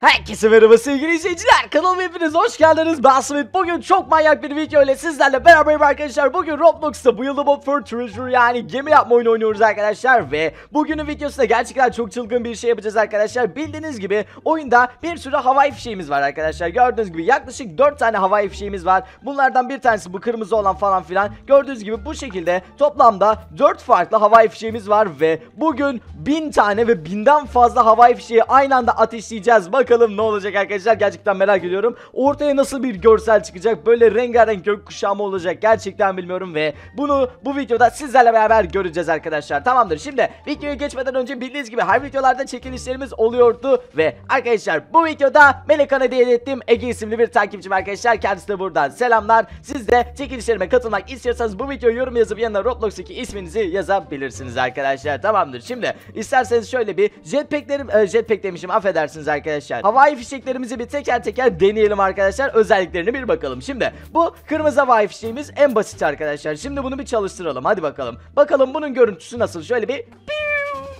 Herkese merhaba sevgili izleyiciler kanalıma hepiniz hoş geldiniz ben Smith bugün çok manyak bir video ile sizlerle beraberim arkadaşlar bugün Roblox'ta bu yılda Bob for Treasure yani gemi yapma oyunu oynuyoruz arkadaşlar ve bugünün videosunda gerçekten çok çılgın bir şey yapacağız arkadaşlar bildiğiniz gibi oyunda bir sürü havai fişeğimiz var arkadaşlar gördüğünüz gibi yaklaşık 4 tane havai fişeğimiz var bunlardan bir tanesi bu kırmızı olan falan filan gördüğünüz gibi bu şekilde toplamda 4 farklı havai fişeğimiz var ve bugün 1000 tane ve 1000'den fazla havai fişeği aynı anda ateşleyeceğiz bakın Bakalım ne olacak arkadaşlar gerçekten merak ediyorum. Ortaya nasıl bir görsel çıkacak böyle rengarenk gökkuşağı mı olacak gerçekten bilmiyorum ve bunu bu videoda sizlerle beraber göreceğiz arkadaşlar. Tamamdır şimdi videoya geçmeden önce bildiğiniz gibi her videolarda çekilişlerimiz oluyordu ve arkadaşlar bu videoda Melikan'a hediye ettiğim Ege isimli bir takipçim arkadaşlar kendisi de buradan selamlar. Siz de çekilişlerime katılmak istiyorsanız bu videoyu yorum yazıp yanına Roblox'taki isminizi yazabilirsiniz arkadaşlar. Tamamdır şimdi isterseniz şöyle bir jetpacklerim e, jetpack demişim affedersiniz arkadaşlar arkadaşlar. Havai fişeklerimizi bir teker teker deneyelim arkadaşlar. Özelliklerine bir bakalım. Şimdi bu kırmızı havai fişeğimiz en basit arkadaşlar. Şimdi bunu bir çalıştıralım. Hadi bakalım. Bakalım bunun görüntüsü nasıl? Şöyle bir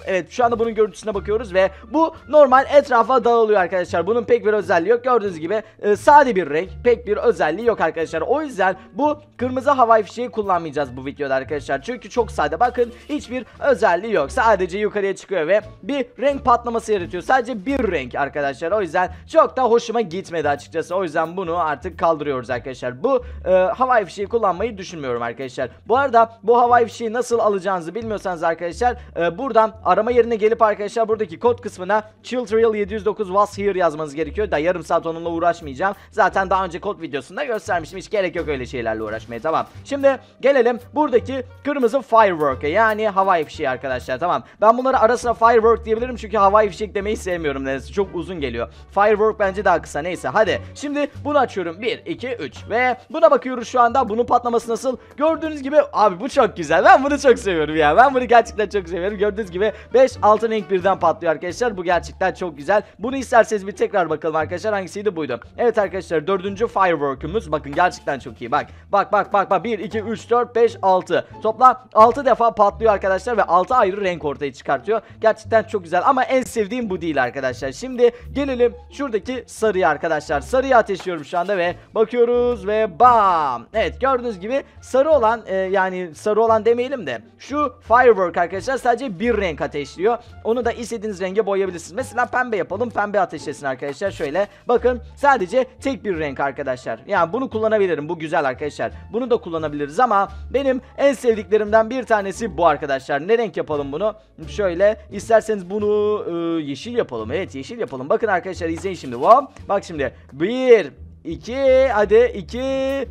Evet şu anda bunun görüntüsüne bakıyoruz ve bu normal etrafa dağılıyor arkadaşlar. Bunun pek bir özelliği yok. Gördüğünüz gibi e, sade bir renk. Pek bir özelliği yok arkadaşlar. O yüzden bu kırmızı havai fişeği kullanmayacağız bu videoda arkadaşlar. Çünkü çok sade. Bakın hiçbir özelliği yok. Sadece yukarıya çıkıyor ve bir renk patlaması yaratıyor. Sadece bir renk arkadaşlar. O yüzden çok da hoşuma gitmedi açıkçası. O yüzden bunu artık kaldırıyoruz arkadaşlar. Bu e, havai fişeği kullanmayı düşünmüyorum arkadaşlar. Bu arada bu havai fişeği nasıl alacağınızı bilmiyorsanız arkadaşlar e, buradan arama yerine gelip arkadaşlar buradaki kod kısmına Chiltrial 709 was here yazmanız gerekiyor. Da yarım saat onunla uğraşmayacağım. Zaten daha önce kod videosunda göstermiştim. Hiç gerek yok öyle şeylerle uğraşmaya tamam. Şimdi gelelim buradaki kırmızı firework'a yani havai fişeği arkadaşlar tamam. Ben bunları ara sıra firework diyebilirim çünkü havai fişek demeyi sevmiyorum nedense. Çok uzun geliyor. Firework bence daha kısa neyse hadi. Şimdi bunu açıyorum. 1, 2, 3 ve buna bakıyoruz şu anda. Bunun patlaması nasıl? Gördüğünüz gibi abi bu çok güzel. Ben bunu çok seviyorum ya. Ben bunu gerçekten çok seviyorum. Gördüğünüz gibi 5 altın renk birden patlıyor arkadaşlar. Bu gerçekten çok güzel. Bunu isterseniz bir tekrar bakalım arkadaşlar. Hangisiydi buydu. Evet arkadaşlar dördüncü firework'ümüz. Bakın gerçekten çok iyi. Bak bak bak bak. bak. 1, 2, 3, 4, 5, 6. topla 6 defa patlıyor arkadaşlar ve 6 ayrı renk ortaya çıkartıyor. Gerçekten çok güzel ama en sevdiğim bu değil arkadaşlar. Şimdi gelelim şuradaki sarıya arkadaşlar. Sarıya ateşliyorum şu anda ve bakıyoruz ve bam. Evet gördüğünüz gibi sarı olan e, yani sarı olan demeyelim de şu firework arkadaşlar sadece bir renk ateş ateşliyor. Onu da istediğiniz renge boyayabilirsiniz. Mesela pembe yapalım. Pembe ateşlesin arkadaşlar. Şöyle bakın sadece tek bir renk arkadaşlar. Yani bunu kullanabilirim. Bu güzel arkadaşlar. Bunu da kullanabiliriz ama benim en sevdiklerimden bir tanesi bu arkadaşlar. Ne renk yapalım bunu? Şöyle isterseniz bunu e, yeşil yapalım. Evet yeşil yapalım. Bakın arkadaşlar izleyin şimdi. Wow. Bak şimdi. Bir, 2 hadi 2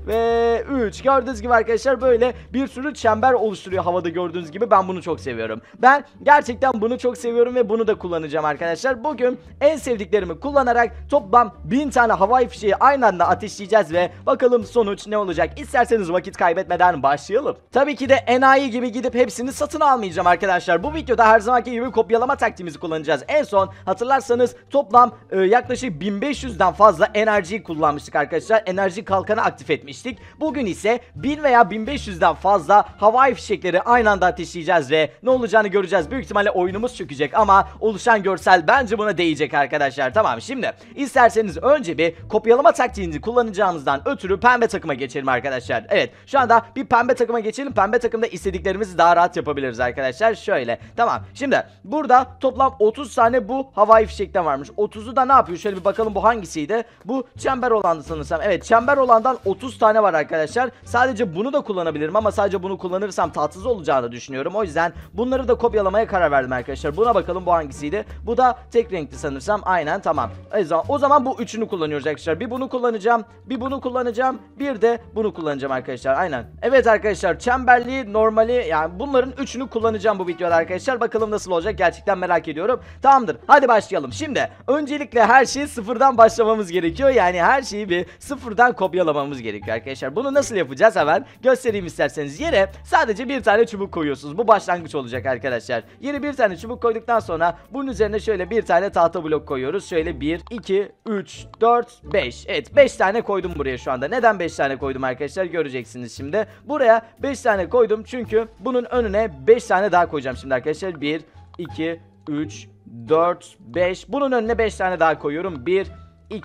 ve 3 gördüğünüz gibi arkadaşlar böyle bir sürü çember oluşturuyor havada gördüğünüz gibi ben bunu çok seviyorum ben gerçekten bunu çok seviyorum ve bunu da kullanacağım arkadaşlar bugün en sevdiklerimi kullanarak toplam 1000 tane havai fişeği aynı anda ateşleyeceğiz ve bakalım sonuç ne olacak isterseniz vakit kaybetmeden başlayalım tabii ki de enayi gibi gidip hepsini satın almayacağım arkadaşlar bu videoda her zamanki gibi kopyalama taktiğimizi kullanacağız en son hatırlarsanız toplam e, yaklaşık 1500'den fazla enerjiyi kullanmış yapmıştık arkadaşlar. Enerji kalkanı aktif etmiştik. Bugün ise 1000 veya 1500'den fazla havai fişekleri aynı anda ateşleyeceğiz ve ne olacağını göreceğiz. Büyük ihtimalle oyunumuz çökecek ama oluşan görsel bence buna değecek arkadaşlar. Tamam şimdi isterseniz önce bir kopyalama taktiğini kullanacağımızdan ötürü pembe takıma geçelim arkadaşlar. Evet şu anda bir pembe takıma geçelim. Pembe takımda istediklerimizi daha rahat yapabiliriz arkadaşlar. Şöyle tamam şimdi burada toplam 30 tane bu havai fişekten varmış. 30'u da ne yapıyor? Şöyle bir bakalım bu hangisiydi? Bu çember olan olandı sanırsam. Evet çember olandan 30 tane var arkadaşlar. Sadece bunu da kullanabilirim ama sadece bunu kullanırsam tatsız olacağını düşünüyorum. O yüzden bunları da kopyalamaya karar verdim arkadaşlar. Buna bakalım bu hangisiydi. Bu da tek renkli sanırsam. Aynen tamam. E, o zaman, bu üçünü kullanıyoruz arkadaşlar. Bir bunu kullanacağım, bir bunu kullanacağım, bir de bunu kullanacağım arkadaşlar. Aynen. Evet arkadaşlar çemberli, normali yani bunların üçünü kullanacağım bu videoda arkadaşlar. Bakalım nasıl olacak gerçekten merak ediyorum. Tamamdır. Hadi başlayalım. Şimdi öncelikle her şeyi sıfırdan başlamamız gerekiyor. Yani her şeyi gibi sıfırdan kopyalamamız gerekiyor arkadaşlar. Bunu nasıl yapacağız hemen göstereyim isterseniz. Yere sadece bir tane çubuk koyuyorsunuz. Bu başlangıç olacak arkadaşlar. Yere bir tane çubuk koyduktan sonra bunun üzerine şöyle bir tane tahta blok koyuyoruz. Şöyle 1, 2, 3, 4, 5. Evet 5 tane koydum buraya şu anda. Neden 5 tane koydum arkadaşlar göreceksiniz şimdi. Buraya 5 tane koydum çünkü bunun önüne 5 tane daha koyacağım şimdi arkadaşlar. 1, 2, 3, 4, 5. Bunun önüne 5 tane daha koyuyorum. 1, 2, 2,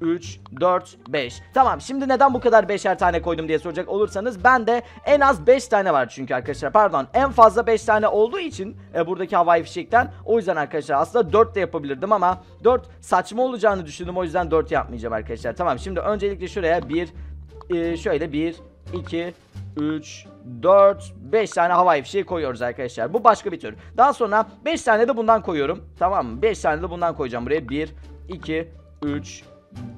3, 4, 5. Tamam şimdi neden bu kadar 5'er tane koydum diye soracak olursanız ben de en az 5 tane var çünkü arkadaşlar. Pardon en fazla 5 tane olduğu için e, buradaki havai fişekten. O yüzden arkadaşlar aslında 4 de yapabilirdim ama 4 saçma olacağını düşündüm. O yüzden 4 yapmayacağım arkadaşlar. Tamam şimdi öncelikle şuraya 1, e, şöyle 1, 2, 3, 4, 5 tane havai fişeği koyuyoruz arkadaşlar. Bu başka bir tür. Daha sonra 5 tane de bundan koyuyorum. Tamam mı? 5 tane de bundan koyacağım buraya. 1, 2, 3,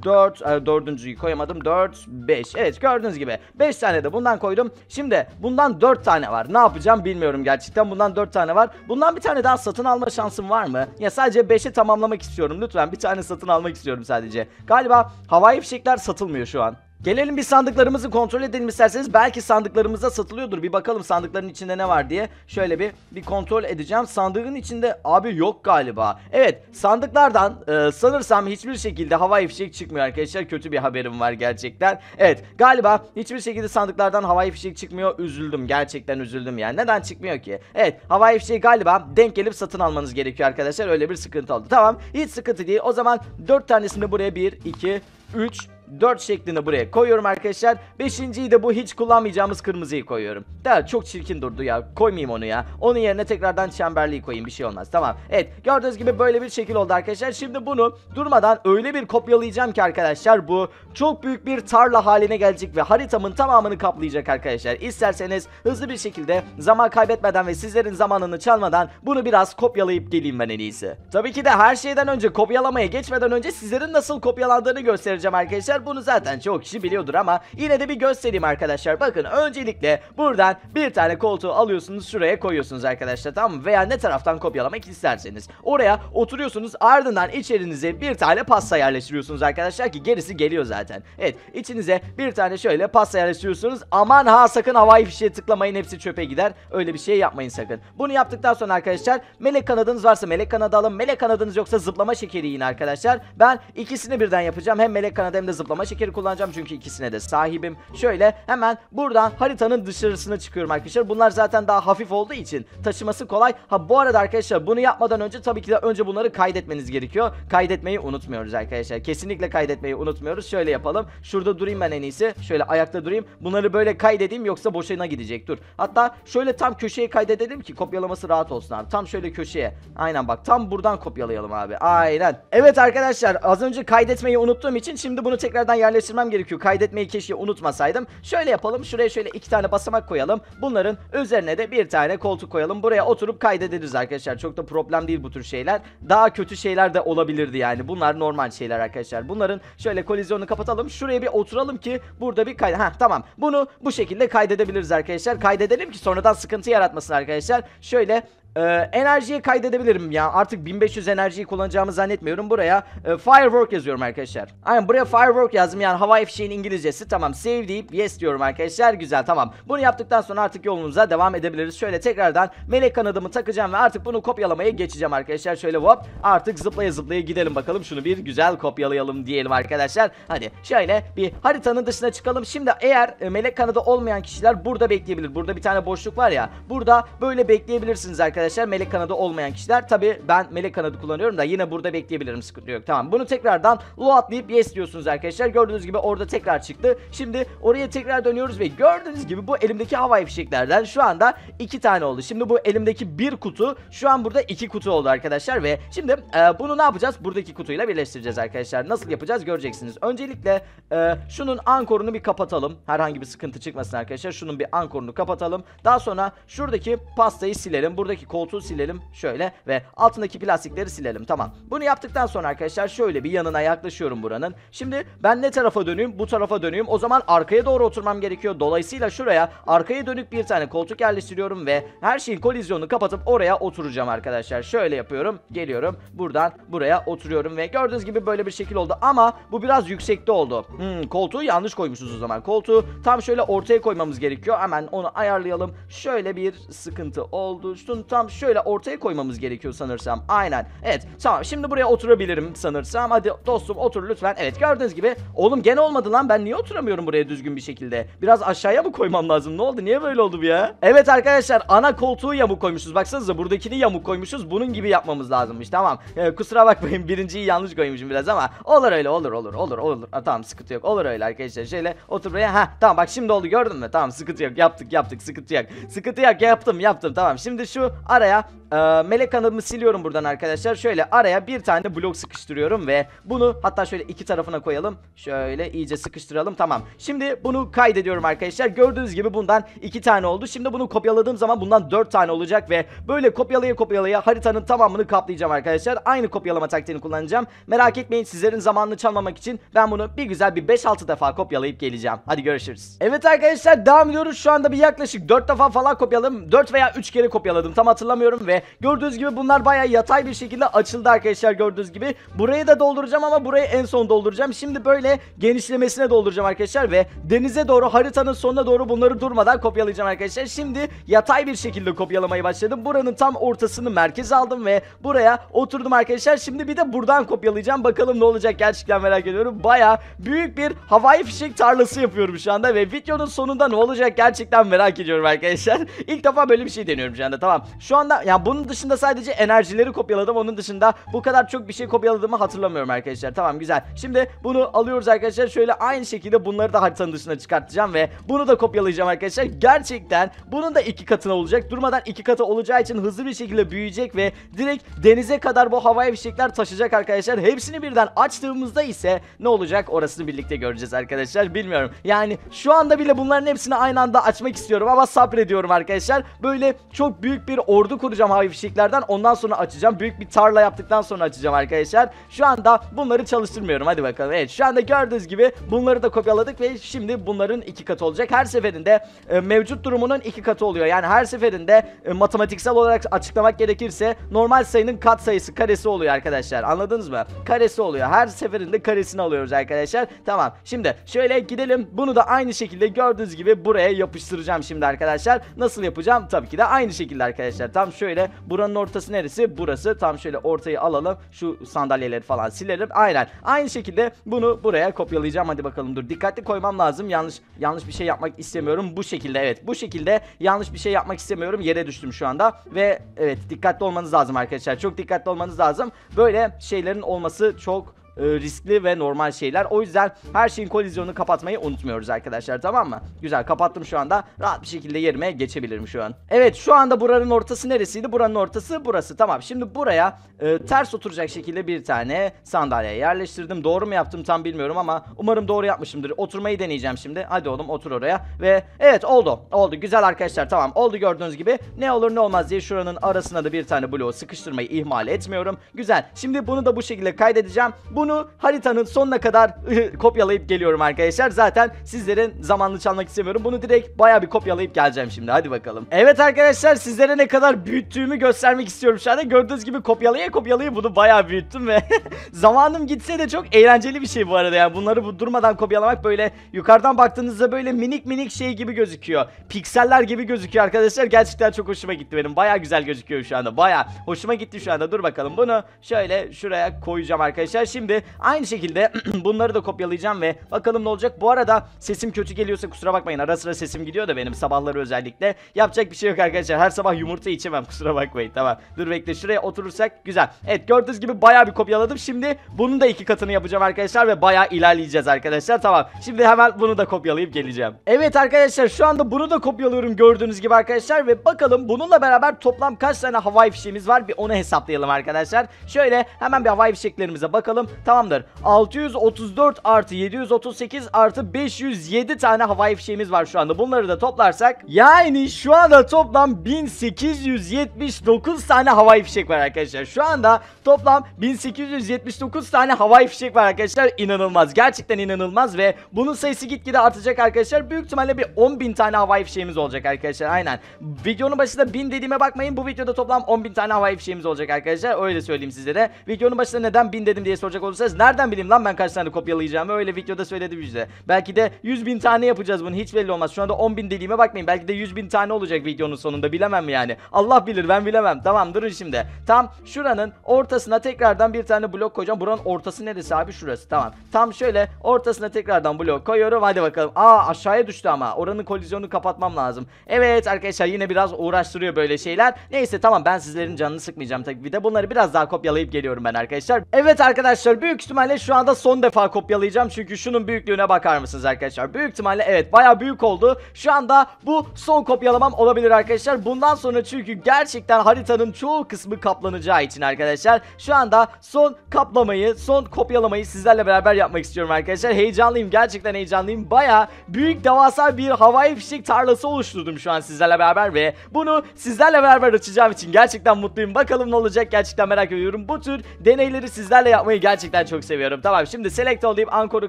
4, e, dördüncüyü koyamadım. 4, 5. Evet gördüğünüz gibi 5 tane de bundan koydum. Şimdi bundan 4 tane var. Ne yapacağım bilmiyorum gerçekten. Bundan 4 tane var. Bundan bir tane daha satın alma şansım var mı? Ya sadece 5'i tamamlamak istiyorum. Lütfen bir tane satın almak istiyorum sadece. Galiba havai fişekler satılmıyor şu an. Gelelim bir sandıklarımızı kontrol edelim isterseniz. Belki sandıklarımızda satılıyordur. Bir bakalım sandıkların içinde ne var diye. Şöyle bir bir kontrol edeceğim. Sandığın içinde abi yok galiba. Evet sandıklardan e, sanırsam hiçbir şekilde havai fişek çıkmıyor arkadaşlar. Kötü bir haberim var gerçekten. Evet galiba hiçbir şekilde sandıklardan havai fişek çıkmıyor. Üzüldüm gerçekten üzüldüm yani. Neden çıkmıyor ki? Evet havai fişek galiba denk gelip satın almanız gerekiyor arkadaşlar. Öyle bir sıkıntı oldu. Tamam hiç sıkıntı değil. O zaman 4 tanesini buraya 1, 2, 3, 4 şeklinde buraya koyuyorum arkadaşlar. 5.yi de bu hiç kullanmayacağımız kırmızıyı koyuyorum. Daha çok çirkin durdu ya. Koymayayım onu ya. Onun yerine tekrardan çemberliği koyayım bir şey olmaz. Tamam. Evet gördüğünüz gibi böyle bir şekil oldu arkadaşlar. Şimdi bunu durmadan öyle bir kopyalayacağım ki arkadaşlar bu çok büyük bir tarla haline gelecek ve haritamın tamamını kaplayacak arkadaşlar. İsterseniz hızlı bir şekilde zaman kaybetmeden ve sizlerin zamanını çalmadan bunu biraz kopyalayıp geleyim ben en iyisi. Tabii ki de her şeyden önce kopyalamaya geçmeden önce sizlerin nasıl kopyalandığını göstereceğim arkadaşlar arkadaşlar bunu zaten çok kişi biliyordur ama yine de bir göstereyim arkadaşlar. Bakın öncelikle buradan bir tane koltuğu alıyorsunuz şuraya koyuyorsunuz arkadaşlar tamam mı? Veya ne taraftan kopyalamak isterseniz. Oraya oturuyorsunuz ardından içerinize bir tane pasta yerleştiriyorsunuz arkadaşlar ki gerisi geliyor zaten. Evet içinize bir tane şöyle pasta yerleştiriyorsunuz. Aman ha sakın havai fişe tıklamayın hepsi çöpe gider. Öyle bir şey yapmayın sakın. Bunu yaptıktan sonra arkadaşlar melek kanadınız varsa melek kanadı alın. Melek kanadınız yoksa zıplama şekeri yiyin arkadaşlar. Ben ikisini birden yapacağım. Hem melek kanadı hem de zıplama toplama şekeri kullanacağım çünkü ikisine de sahibim. Şöyle hemen buradan haritanın dışarısına çıkıyorum arkadaşlar. Bunlar zaten daha hafif olduğu için taşıması kolay. Ha bu arada arkadaşlar bunu yapmadan önce tabii ki de önce bunları kaydetmeniz gerekiyor. Kaydetmeyi unutmuyoruz arkadaşlar. Kesinlikle kaydetmeyi unutmuyoruz. Şöyle yapalım. Şurada durayım ben en iyisi. Şöyle ayakta durayım. Bunları böyle kaydedeyim yoksa boşuna gidecek. Dur. Hatta şöyle tam köşeye kaydedelim ki kopyalaması rahat olsun abi. Tam şöyle köşeye. Aynen bak tam buradan kopyalayalım abi. Aynen. Evet arkadaşlar az önce kaydetmeyi unuttuğum için şimdi bunu tekrar tekrardan yerleştirmem gerekiyor. Kaydetmeyi keşke unutmasaydım. Şöyle yapalım. Şuraya şöyle iki tane basamak koyalım. Bunların üzerine de bir tane koltuk koyalım. Buraya oturup kaydederiz arkadaşlar. Çok da problem değil bu tür şeyler. Daha kötü şeyler de olabilirdi yani. Bunlar normal şeyler arkadaşlar. Bunların şöyle kolizyonu kapatalım. Şuraya bir oturalım ki burada bir kaydı. Ha tamam. Bunu bu şekilde kaydedebiliriz arkadaşlar. Kaydedelim ki sonradan sıkıntı yaratmasın arkadaşlar. Şöyle ee, enerjiye kaydedebilirim ya. Artık 1500 enerjiyi kullanacağımı zannetmiyorum. Buraya e, firework yazıyorum arkadaşlar. Aynen buraya firework yazdım yani hava ifşeğin İngilizcesi. Tamam save deyip yes diyorum arkadaşlar. Güzel tamam. Bunu yaptıktan sonra artık yolumuza devam edebiliriz. Şöyle tekrardan melek kanadımı takacağım ve artık bunu kopyalamaya geçeceğim arkadaşlar. Şöyle hop artık zıplaya zıplaya gidelim bakalım. Şunu bir güzel kopyalayalım diyelim arkadaşlar. Hadi şöyle bir haritanın dışına çıkalım. Şimdi eğer e, melek kanadı olmayan kişiler burada bekleyebilir. Burada bir tane boşluk var ya. Burada böyle bekleyebilirsiniz arkadaşlar arkadaşlar melek kanadı olmayan kişiler. Tabi ben melek kanadı kullanıyorum da yine burada bekleyebilirim sıkıntı yok. Tamam bunu tekrardan lu atlayıp yes diyorsunuz arkadaşlar. Gördüğünüz gibi orada tekrar çıktı. Şimdi oraya tekrar dönüyoruz ve gördüğünüz gibi bu elimdeki havai fişeklerden şu anda iki tane oldu. Şimdi bu elimdeki bir kutu şu an burada iki kutu oldu arkadaşlar ve şimdi e, bunu ne yapacağız? Buradaki kutuyla birleştireceğiz arkadaşlar. Nasıl yapacağız göreceksiniz. Öncelikle e, şunun ankorunu bir kapatalım. Herhangi bir sıkıntı çıkmasın arkadaşlar. Şunun bir ankorunu kapatalım. Daha sonra şuradaki pastayı silelim. Buradaki koltuğu silelim şöyle ve altındaki plastikleri silelim tamam. Bunu yaptıktan sonra arkadaşlar şöyle bir yanına yaklaşıyorum buranın. Şimdi ben ne tarafa döneyim bu tarafa döneyim o zaman arkaya doğru oturmam gerekiyor. Dolayısıyla şuraya arkaya dönük bir tane koltuk yerleştiriyorum ve her şeyin kolizyonunu kapatıp oraya oturacağım arkadaşlar. Şöyle yapıyorum geliyorum buradan buraya oturuyorum ve gördüğünüz gibi böyle bir şekil oldu ama bu biraz yüksekte oldu. Hmm, koltuğu yanlış koymuşuz o zaman. Koltuğu tam şöyle ortaya koymamız gerekiyor. Hemen onu ayarlayalım. Şöyle bir sıkıntı oldu. Şunu tam Tam şöyle ortaya koymamız gerekiyor sanırsam. Aynen. Evet tamam şimdi buraya oturabilirim sanırsam. Hadi dostum otur lütfen. Evet gördüğünüz gibi. Oğlum gene olmadı lan ben niye oturamıyorum buraya düzgün bir şekilde? Biraz aşağıya mı koymam lazım? Ne oldu? Niye böyle oldu bu ya? Evet arkadaşlar ana koltuğu yamuk koymuşuz. Baksanıza buradakini yamuk koymuşuz. Bunun gibi yapmamız lazımmış. Tamam. Ee, kusura bakmayın birinciyi yanlış koymuşum biraz ama olur öyle olur olur olur olur. Aa, tamam sıkıntı yok. Olur öyle arkadaşlar. Şöyle otur buraya. Ha tamam bak şimdi oldu gördün mü? Tamam sıkıntı yok. Yaptık yaptık sıkıntı yok. Sıkıntı yok yaptım yaptım tamam. Şimdi şu Oraya Ee, melek hanımı siliyorum buradan arkadaşlar. Şöyle araya bir tane blok sıkıştırıyorum ve bunu hatta şöyle iki tarafına koyalım. Şöyle iyice sıkıştıralım. Tamam. Şimdi bunu kaydediyorum arkadaşlar. Gördüğünüz gibi bundan iki tane oldu. Şimdi bunu kopyaladığım zaman bundan dört tane olacak ve böyle kopyalaya kopyalaya haritanın tamamını kaplayacağım arkadaşlar. Aynı kopyalama taktiğini kullanacağım. Merak etmeyin sizlerin zamanını çalmamak için ben bunu bir güzel bir 5-6 defa kopyalayıp geleceğim. Hadi görüşürüz. Evet arkadaşlar devam ediyoruz. Şu anda bir yaklaşık 4 defa falan kopyaladım. 4 veya 3 kere kopyaladım. Tam hatırlamıyorum ve Gördüğünüz gibi bunlar baya yatay bir şekilde açıldı arkadaşlar gördüğünüz gibi. Burayı da dolduracağım ama burayı en son dolduracağım. Şimdi böyle genişlemesine dolduracağım arkadaşlar ve denize doğru haritanın sonuna doğru bunları durmadan kopyalayacağım arkadaşlar. Şimdi yatay bir şekilde kopyalamayı başladım. Buranın tam ortasını merkeze aldım ve buraya oturdum arkadaşlar. Şimdi bir de buradan kopyalayacağım. Bakalım ne olacak gerçekten merak ediyorum. Baya büyük bir havai fişek tarlası yapıyorum şu anda ve videonun sonunda ne olacak gerçekten merak ediyorum arkadaşlar. İlk defa böyle bir şey deniyorum şu anda tamam. Şu anda ya yani bu bunun dışında sadece enerjileri kopyaladım. Onun dışında bu kadar çok bir şey kopyaladığımı hatırlamıyorum arkadaşlar. Tamam güzel. Şimdi bunu alıyoruz arkadaşlar. Şöyle aynı şekilde bunları da haritanın dışına çıkartacağım ve bunu da kopyalayacağım arkadaşlar. Gerçekten bunun da iki katına olacak. Durmadan iki katı olacağı için hızlı bir şekilde büyüyecek ve direkt denize kadar bu havaya fişekler taşıyacak arkadaşlar. Hepsini birden açtığımızda ise ne olacak orasını birlikte göreceğiz arkadaşlar. Bilmiyorum. Yani şu anda bile bunların hepsini aynı anda açmak istiyorum ama sabrediyorum arkadaşlar. Böyle çok büyük bir ordu kuracağım mavi fişeklerden ondan sonra açacağım. Büyük bir tarla yaptıktan sonra açacağım arkadaşlar. Şu anda bunları çalıştırmıyorum. Hadi bakalım. Evet şu anda gördüğünüz gibi bunları da kopyaladık ve şimdi bunların iki katı olacak. Her seferinde e, mevcut durumunun iki katı oluyor. Yani her seferinde e, matematiksel olarak açıklamak gerekirse normal sayının kat sayısı karesi oluyor arkadaşlar. Anladınız mı? Karesi oluyor. Her seferinde karesini alıyoruz arkadaşlar. Tamam. Şimdi şöyle gidelim. Bunu da aynı şekilde gördüğünüz gibi buraya yapıştıracağım şimdi arkadaşlar. Nasıl yapacağım? Tabii ki de aynı şekilde arkadaşlar. Tam şöyle Buranın ortası neresi? Burası. Tam şöyle ortayı alalım. Şu sandalyeleri falan silelim. Aynen. Aynı şekilde bunu buraya kopyalayacağım. Hadi bakalım dur. Dikkatli koymam lazım. Yanlış yanlış bir şey yapmak istemiyorum. Bu şekilde evet. Bu şekilde yanlış bir şey yapmak istemiyorum. Yere düştüm şu anda. Ve evet dikkatli olmanız lazım arkadaşlar. Çok dikkatli olmanız lazım. Böyle şeylerin olması çok e, riskli ve normal şeyler. O yüzden her şeyin kolizyonunu kapatmayı unutmuyoruz arkadaşlar tamam mı? Güzel kapattım şu anda. Rahat bir şekilde yerime geçebilirim şu an. Evet şu anda buranın ortası neresiydi? Buranın ortası burası. Tamam şimdi buraya e, ters oturacak şekilde bir tane sandalye yerleştirdim. Doğru mu yaptım tam bilmiyorum ama umarım doğru yapmışımdır. Oturmayı deneyeceğim şimdi. Hadi oğlum otur oraya. Ve evet oldu. Oldu. Güzel arkadaşlar tamam. Oldu gördüğünüz gibi. Ne olur ne olmaz diye şuranın arasına da bir tane bloğu sıkıştırmayı ihmal etmiyorum. Güzel. Şimdi bunu da bu şekilde kaydedeceğim. Bunu bunu haritanın sonuna kadar kopyalayıp geliyorum arkadaşlar. Zaten sizlerin zamanını çalmak istemiyorum. Bunu direkt baya bir kopyalayıp geleceğim şimdi. Hadi bakalım. Evet arkadaşlar sizlere ne kadar büyüttüğümü göstermek istiyorum şu anda. Gördüğünüz gibi kopyalaya kopyalayıp bunu baya büyüttüm ve zamanım gitse de çok eğlenceli bir şey bu arada. Yani bunları bu durmadan kopyalamak böyle yukarıdan baktığınızda böyle minik minik şey gibi gözüküyor. Pikseller gibi gözüküyor arkadaşlar. Gerçekten çok hoşuma gitti benim. Baya güzel gözüküyor şu anda. Baya hoşuma gitti şu anda. Dur bakalım bunu şöyle şuraya koyacağım arkadaşlar. Şimdi Şimdi aynı şekilde bunları da kopyalayacağım ve bakalım ne olacak. Bu arada sesim kötü geliyorsa kusura bakmayın. Ara sıra sesim gidiyor da benim sabahları özellikle. Yapacak bir şey yok arkadaşlar. Her sabah yumurta içemem kusura bakmayın. Tamam. Dur bekle şuraya oturursak güzel. Evet gördüğünüz gibi bayağı bir kopyaladım. Şimdi bunun da iki katını yapacağım arkadaşlar ve bayağı ilerleyeceğiz arkadaşlar. Tamam. Şimdi hemen bunu da kopyalayıp geleceğim. Evet arkadaşlar şu anda bunu da kopyalıyorum gördüğünüz gibi arkadaşlar ve bakalım bununla beraber toplam kaç tane havai fişeğimiz var bir onu hesaplayalım arkadaşlar. Şöyle hemen bir havai fişeklerimize bakalım. Tamamdır. 634 artı 738 artı 507 tane havai fişeğimiz var şu anda. Bunları da toplarsak yani şu anda toplam 1879 tane havai fişek var arkadaşlar. Şu anda toplam 1879 tane havai fişek var arkadaşlar. İnanılmaz. Gerçekten inanılmaz ve bunun sayısı gitgide artacak arkadaşlar. Büyük ihtimalle bir 10.000 tane havai fişeğimiz olacak arkadaşlar. Aynen. Videonun başında 1000 dediğime bakmayın. Bu videoda toplam 10.000 tane havai fişeğimiz olacak arkadaşlar. Öyle söyleyeyim sizlere. Videonun başında neden 1000 dedim diye soracak olursanız nereden bileyim lan ben kaç tane kopyalayacağımı öyle videoda söyledi bize. Belki de 100 bin tane yapacağız bunu hiç belli olmaz. Şu anda 10 bin dediğime bakmayın belki de 100 bin tane olacak videonun sonunda bilemem yani. Allah bilir ben bilemem. Tamam durun şimdi. Tam şuranın ortasına tekrardan bir tane blok koyacağım. Buranın ortası neresi abi şurası tamam. Tam şöyle ortasına tekrardan blok koyuyorum hadi bakalım. Aa aşağıya düştü ama oranın kolizyonu kapatmam lazım. Evet arkadaşlar yine biraz uğraştırıyor böyle şeyler. Neyse tamam ben sizlerin canını sıkmayacağım tabii bir de bunları biraz daha kopyalayıp geliyorum ben arkadaşlar. Evet arkadaşlar büyük ihtimalle şu anda son defa kopyalayacağım. Çünkü şunun büyüklüğüne bakar mısınız arkadaşlar? Büyük ihtimalle evet baya büyük oldu. Şu anda bu son kopyalamam olabilir arkadaşlar. Bundan sonra çünkü gerçekten haritanın çoğu kısmı kaplanacağı için arkadaşlar. Şu anda son kaplamayı, son kopyalamayı sizlerle beraber yapmak istiyorum arkadaşlar. Heyecanlıyım gerçekten heyecanlıyım. Baya büyük devasa bir havai fişek tarlası oluşturdum şu an sizlerle beraber ve bunu sizlerle beraber açacağım için gerçekten mutluyum. Bakalım ne olacak gerçekten merak ediyorum. Bu tür deneyleri sizlerle yapmayı gerçekten gerçekten çok seviyorum. Tamam şimdi select all deyip ankoru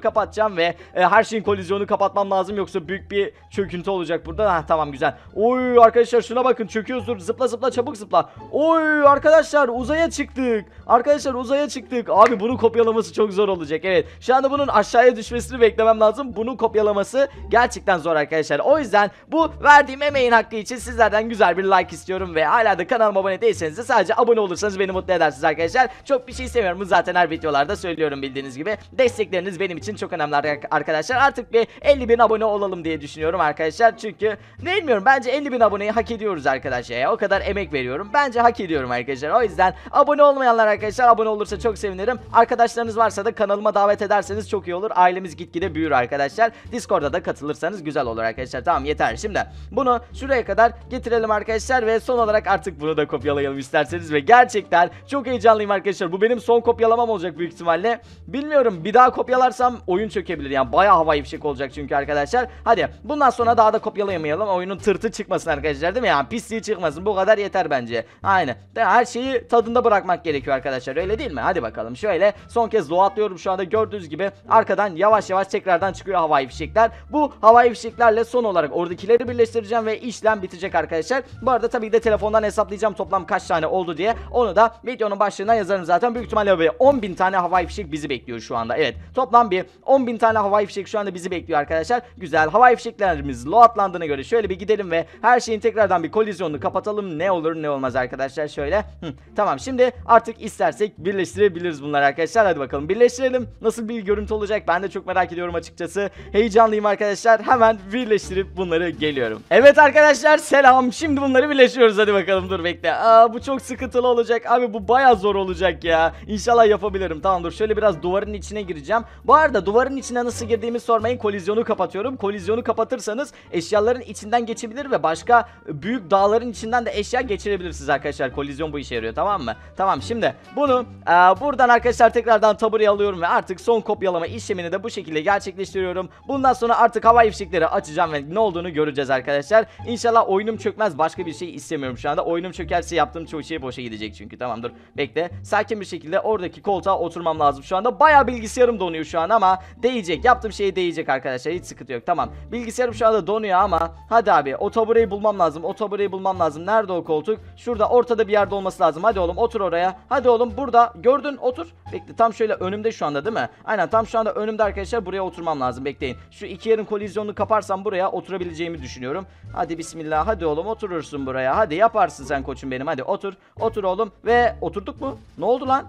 kapatacağım ve e, her şeyin kolizyonu kapatmam lazım yoksa büyük bir çöküntü olacak burada. Ha tamam güzel. Oy arkadaşlar şuna bakın çöküyoruz dur zıpla zıpla çabuk zıpla. Oy arkadaşlar uzaya çıktık. Arkadaşlar uzaya çıktık. Abi bunu kopyalaması çok zor olacak evet. Şu anda bunun aşağıya düşmesini beklemem lazım. Bunu kopyalaması gerçekten zor arkadaşlar. O yüzden bu verdiğim emeğin hakkı için sizlerden güzel bir like istiyorum ve hala da kanalıma abone değilseniz de sadece abone olursanız beni mutlu edersiniz arkadaşlar. Çok bir şey istemiyorum zaten her videolarda videolarda söylüyorum bildiğiniz gibi. Destekleriniz benim için çok önemli arkadaşlar. Artık bir 50 bin abone olalım diye düşünüyorum arkadaşlar. Çünkü ne bilmiyorum bence 50 bin aboneyi hak ediyoruz arkadaşlar ya. O kadar emek veriyorum. Bence hak ediyorum arkadaşlar. O yüzden abone olmayanlar arkadaşlar abone olursa çok sevinirim. Arkadaşlarınız varsa da kanalıma davet ederseniz çok iyi olur. Ailemiz gitgide büyür arkadaşlar. Discord'da da katılırsanız güzel olur arkadaşlar. Tamam yeter şimdi. Bunu şuraya kadar getirelim arkadaşlar ve son olarak artık bunu da kopyalayalım isterseniz ve gerçekten çok heyecanlıyım arkadaşlar. Bu benim son kopyalamam olacak büyük ihtimalle ihtimalle. Bilmiyorum bir daha kopyalarsam oyun çökebilir. Yani bayağı hava fişek olacak çünkü arkadaşlar. Hadi bundan sonra daha da kopyalayamayalım. Oyunun tırtı çıkmasın arkadaşlar değil mi? Yani pisliği çıkmasın. Bu kadar yeter bence. Aynen. Her şeyi tadında bırakmak gerekiyor arkadaşlar. Öyle değil mi? Hadi bakalım. Şöyle son kez loatlıyorum şu anda. Gördüğünüz gibi arkadan yavaş yavaş tekrardan çıkıyor hava fişekler. Bu hava fişeklerle son olarak oradakileri birleştireceğim ve işlem bitecek arkadaşlar. Bu arada tabii ki de telefondan hesaplayacağım toplam kaç tane oldu diye. Onu da videonun başlığına yazarım zaten. Büyük ihtimalle 10.000 tane hava havai fişek bizi bekliyor şu anda. Evet toplam bir 10.000 tane havai fişek şu anda bizi bekliyor arkadaşlar. Güzel havai fişeklerimiz loatlandığına göre şöyle bir gidelim ve her şeyin tekrardan bir kolizyonunu kapatalım. Ne olur ne olmaz arkadaşlar şöyle. Hı, tamam şimdi artık istersek birleştirebiliriz bunları arkadaşlar. Hadi bakalım birleştirelim. Nasıl bir görüntü olacak ben de çok merak ediyorum açıkçası. Heyecanlıyım arkadaşlar. Hemen birleştirip bunları geliyorum. Evet arkadaşlar selam. Şimdi bunları birleştiriyoruz hadi bakalım dur bekle. Aa bu çok sıkıntılı olacak. Abi bu baya zor olacak ya. İnşallah yapabilirim tamam Tamamdır şöyle biraz duvarın içine gireceğim. Bu arada duvarın içine nasıl girdiğimi sormayın. Kolizyonu kapatıyorum. Kolizyonu kapatırsanız eşyaların içinden geçebilir ve başka büyük dağların içinden de eşya geçirebilirsiniz arkadaşlar. Kolizyon bu işe yarıyor tamam mı? Tamam şimdi bunu e, buradan arkadaşlar tekrardan tabureye alıyorum ve artık son kopyalama işlemini de bu şekilde gerçekleştiriyorum. Bundan sonra artık hava ifşekleri açacağım ve ne olduğunu göreceğiz arkadaşlar. İnşallah oyunum çökmez başka bir şey istemiyorum şu anda. Oyunum çökerse yaptığım çoğu şey boşa gidecek çünkü tamamdır. Bekle sakin bir şekilde oradaki koltuğa otur oturmam lazım şu anda. Baya bilgisayarım donuyor şu an ama değecek. Yaptığım şey değecek arkadaşlar. Hiç sıkıntı yok. Tamam. Bilgisayarım şu anda donuyor ama hadi abi o tabureyi bulmam lazım. O tabureyi bulmam lazım. Nerede o koltuk? Şurada ortada bir yerde olması lazım. Hadi oğlum otur oraya. Hadi oğlum burada. Gördün otur. Bekle tam şöyle önümde şu anda değil mi? Aynen tam şu anda önümde arkadaşlar. Buraya oturmam lazım. Bekleyin. Şu iki yerin kolizyonunu kaparsam buraya oturabileceğimi düşünüyorum. Hadi bismillah. Hadi oğlum oturursun buraya. Hadi yaparsın sen koçum benim. Hadi otur. Otur oğlum. Ve oturduk mu? Ne oldu lan?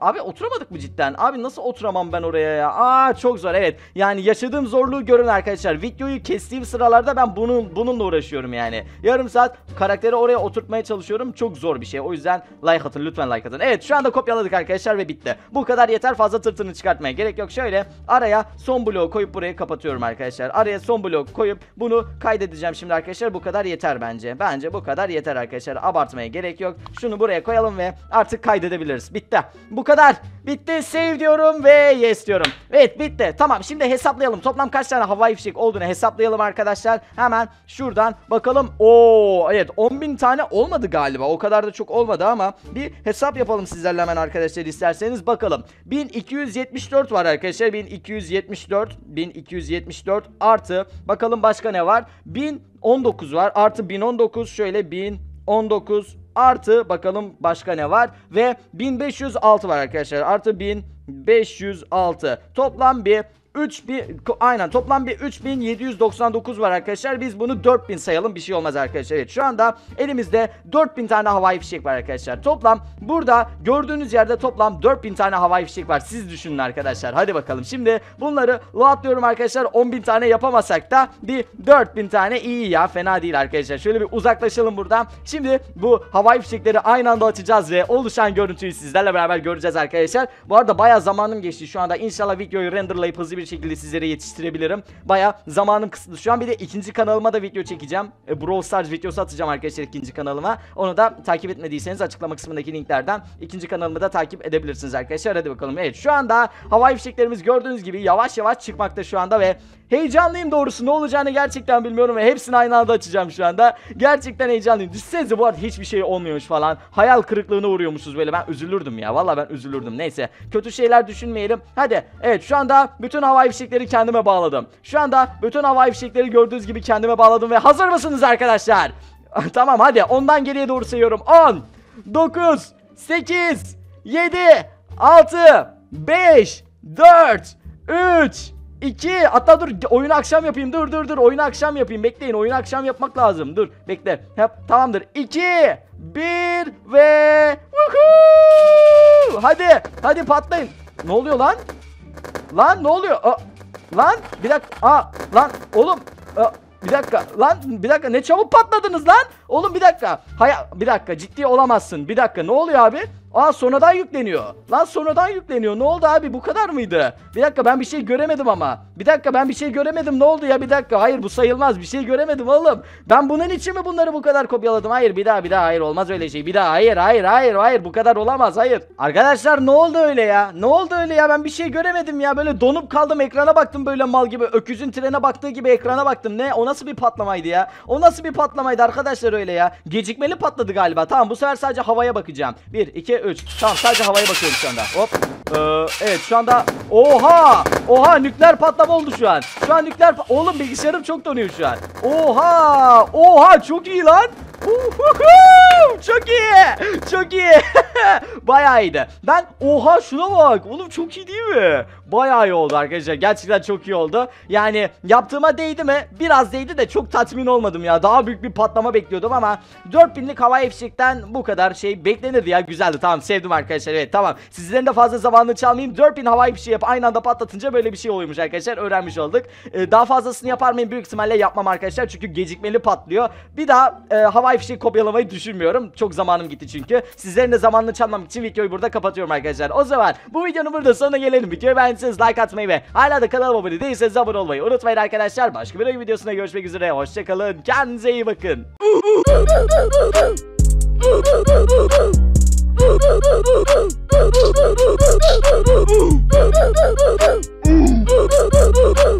Abi oturamadık mı? cidden. Abi nasıl oturamam ben oraya ya? Aa çok zor evet. Yani yaşadığım zorluğu görün arkadaşlar. Videoyu kestiğim sıralarda ben bunun bununla uğraşıyorum yani. Yarım saat karakteri oraya oturtmaya çalışıyorum. Çok zor bir şey. O yüzden like atın lütfen like atın. Evet şu anda kopyaladık arkadaşlar ve bitti. Bu kadar yeter fazla tırtını çıkartmaya gerek yok. Şöyle araya son bloğu koyup burayı kapatıyorum arkadaşlar. Araya son bloğu koyup bunu kaydedeceğim şimdi arkadaşlar. Bu kadar yeter bence. Bence bu kadar yeter arkadaşlar. Abartmaya gerek yok. Şunu buraya koyalım ve artık kaydedebiliriz. Bitti. Bu kadar. Bitti bitti. Save diyorum ve yes diyorum. Evet bitti. Tamam şimdi hesaplayalım. Toplam kaç tane havai fişek olduğunu hesaplayalım arkadaşlar. Hemen şuradan bakalım. Oo evet 10.000 tane olmadı galiba. O kadar da çok olmadı ama bir hesap yapalım sizlerle hemen arkadaşlar isterseniz bakalım. 1274 var arkadaşlar. 1274 1274 artı bakalım başka ne var? 1019 var. Artı 1019 şöyle 1000 19 artı bakalım başka ne var ve 1506 var arkadaşlar artı 1506 toplam bir 3 bir aynen toplam bir 3799 var arkadaşlar. Biz bunu 4000 sayalım bir şey olmaz arkadaşlar. Evet şu anda elimizde 4000 tane havai fişek var arkadaşlar. Toplam burada gördüğünüz yerde toplam 4000 tane havai fişek var. Siz düşünün arkadaşlar. Hadi bakalım. Şimdi bunları loatlıyorum arkadaşlar. 10.000 tane yapamasak da bir 4000 tane iyi ya. Fena değil arkadaşlar. Şöyle bir uzaklaşalım buradan. Şimdi bu havai fişekleri aynı anda açacağız ve oluşan görüntüyü sizlerle beraber göreceğiz arkadaşlar. Bu arada bayağı zamanım geçti şu anda. İnşallah videoyu renderlayıp hızlı bir bir şekilde sizlere yetiştirebilirim. Baya zamanım kısıtlı şu an bir de ikinci kanalıma da video çekeceğim. E, Brawl Stars videosu atacağım arkadaşlar ikinci kanalıma. Onu da takip etmediyseniz açıklama kısmındaki linklerden ikinci kanalımı da takip edebilirsiniz arkadaşlar. Hadi bakalım. Evet şu anda havai fişeklerimiz gördüğünüz gibi yavaş yavaş çıkmakta şu anda ve Heyecanlıyım doğrusu ne olacağını gerçekten bilmiyorum ve hepsini aynı anda açacağım şu anda. Gerçekten heyecanlıyım. Düşünsenize bu arada hiçbir şey olmuyormuş falan. Hayal kırıklığına uğruyormuşuz böyle ben üzülürdüm ya. Valla ben üzülürdüm neyse. Kötü şeyler düşünmeyelim. Hadi evet şu anda bütün hava fişekleri kendime bağladım. Şu anda bütün hava fişekleri gördüğünüz gibi kendime bağladım ve hazır mısınız arkadaşlar? tamam hadi ondan geriye doğru sayıyorum. 10, 9, 8, 7, 6, 5, 4, 3, 2 Hatta dur oyunu akşam yapayım. Dur dur dur oyunu akşam yapayım. Bekleyin oyunu akşam yapmak lazım. Dur bekle. Yap, tamamdır. 2 1 ve Woohoo! Hadi hadi patlayın. Ne oluyor lan? Lan ne oluyor? Aa, lan bir dakika. Aa, lan oğlum. Aa, bir dakika lan bir dakika ne çabuk patladınız lan. Oğlum bir dakika. Haya bir dakika ciddi olamazsın. Bir dakika ne oluyor abi? Aa sonradan yükleniyor. Lan sonradan yükleniyor. Ne oldu abi bu kadar mıydı? Bir dakika ben bir şey göremedim ama. Bir dakika ben bir şey göremedim. Ne oldu ya bir dakika. Hayır bu sayılmaz. Bir şey göremedim oğlum. Ben bunun için mi bunları bu kadar kopyaladım? Hayır bir daha bir daha hayır olmaz öyle şey. Bir daha hayır hayır hayır hayır bu kadar olamaz hayır. Arkadaşlar ne oldu öyle ya? Ne oldu öyle ya? Ben bir şey göremedim ya. Böyle donup kaldım ekrana baktım böyle mal gibi. Öküzün trene baktığı gibi ekrana baktım. Ne? O nasıl bir patlamaydı ya? O nasıl bir patlamaydı arkadaşlar öyle ya? Gecikmeli patladı galiba. Tamam bu sefer sadece havaya bakacağım. 1 2 3. Tamam sadece havaya bakıyorum şu anda. Hop. Ee, evet şu anda oha oha nükleer patlama oldu şu an. Şu an nükleer oğlum bilgisayarım çok donuyor şu an. Oha oha çok iyi lan çok iyi. Çok iyi. Bayağı iyiydi. Ben oha şuna bak. Oğlum çok iyi değil mi? Bayağı iyi oldu arkadaşlar. Gerçekten çok iyi oldu. Yani yaptığıma değdi mi? Biraz değdi de çok tatmin olmadım ya. Daha büyük bir patlama bekliyordum ama 4000'lik hava ifşekten bu kadar şey beklenirdi ya. Güzeldi tamam sevdim arkadaşlar. Evet tamam. Sizlerin de fazla zamanını çalmayayım. 4000 hava ifşeği yap aynı anda patlatınca böyle bir şey oluyormuş arkadaşlar. Öğrenmiş olduk. Ee, daha fazlasını yapar mıyım? Büyük ihtimalle yapmam arkadaşlar. Çünkü gecikmeli patlıyor. Bir daha e, hava havai şey kopyalamayı düşünmüyorum. Çok zamanım gitti çünkü. Sizlerin de zamanını çalmam için videoyu burada kapatıyorum arkadaşlar. O zaman bu videonun burada sonuna gelelim. Videoyu beğendiyseniz like atmayı ve hala da kanalıma abone değilseniz abone olmayı unutmayın arkadaşlar. Başka bir videosunda görüşmek üzere. Hoşçakalın. Kendinize iyi bakın.